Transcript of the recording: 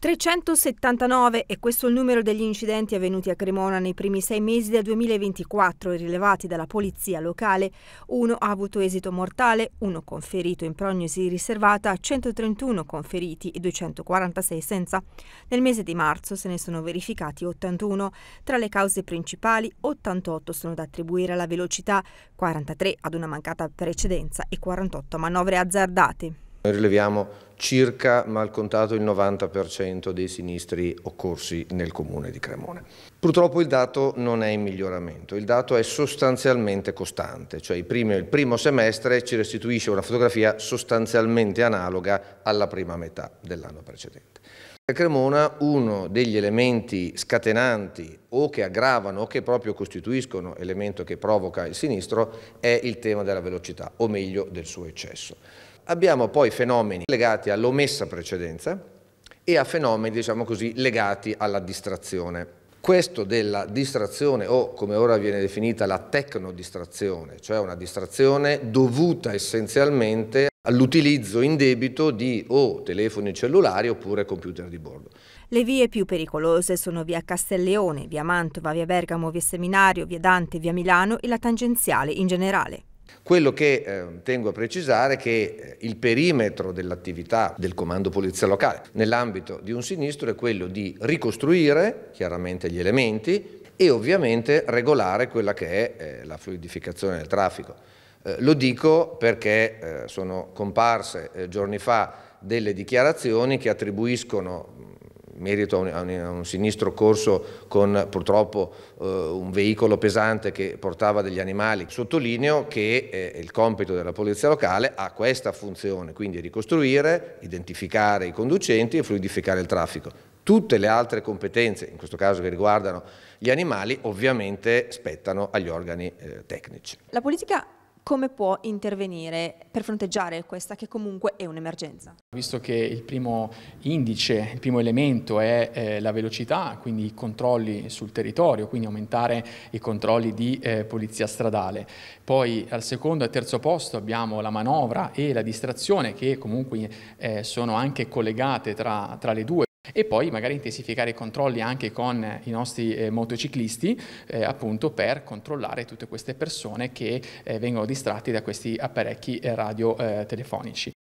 379 è questo il numero degli incidenti avvenuti a Cremona nei primi sei mesi del 2024 rilevati dalla polizia locale. Uno ha avuto esito mortale, uno con ferito in prognosi riservata, 131 con feriti e 246 senza. Nel mese di marzo se ne sono verificati 81. Tra le cause principali 88 sono da attribuire alla velocità, 43 ad una mancata precedenza e 48 manovre azzardate. Noi rileviamo circa, mal contato, il 90% dei sinistri occorsi nel comune di Cremona. Purtroppo il dato non è in miglioramento, il dato è sostanzialmente costante, cioè il primo semestre ci restituisce una fotografia sostanzialmente analoga alla prima metà dell'anno precedente. A Cremona uno degli elementi scatenanti o che aggravano o che proprio costituiscono elemento che provoca il sinistro è il tema della velocità, o meglio del suo eccesso. Abbiamo poi fenomeni legati all'omessa precedenza e a fenomeni, diciamo così, legati alla distrazione. Questo della distrazione o come ora viene definita la tecnodistrazione, cioè una distrazione dovuta essenzialmente all'utilizzo in debito di o telefoni cellulari oppure computer di bordo. Le vie più pericolose sono via Castelleone, via Mantova, via Bergamo, via Seminario, via Dante, via Milano e la tangenziale in generale. Quello che eh, tengo a precisare è che eh, il perimetro dell'attività del comando polizia locale nell'ambito di un sinistro è quello di ricostruire chiaramente gli elementi e ovviamente regolare quella che è eh, la fluidificazione del traffico. Eh, lo dico perché eh, sono comparse eh, giorni fa delle dichiarazioni che attribuiscono mm, merito a un, a, un, sinistro corso con purtroppo eh, un veicolo pesante che portava degli animali. Sottolineo che eh, il compito della polizia locale ha questa funzione, quindi ricostruire, identificare i conducenti e fluidificare il traffico tutte le altre competenze, in questo caso che riguardano gli animali, ovviamente spettano agli organi eh, tecnici. La politica come può intervenire per fronteggiare questa che comunque è un'emergenza? Visto che il primo indice, il primo elemento è eh, la velocità, quindi i controlli sul territorio, quindi aumentare i controlli di eh, polizia stradale. Poi al secondo e terzo posto abbiamo la manovra e la distrazione che comunque eh, sono anche collegate tra, tra le due e poi magari intensificare i controlli anche con eh, i nostri eh, motociclisti eh, appunto per controllare tutte queste persone che eh, vengono distratti da questi apparecchi eh, radiotelefonici. Eh,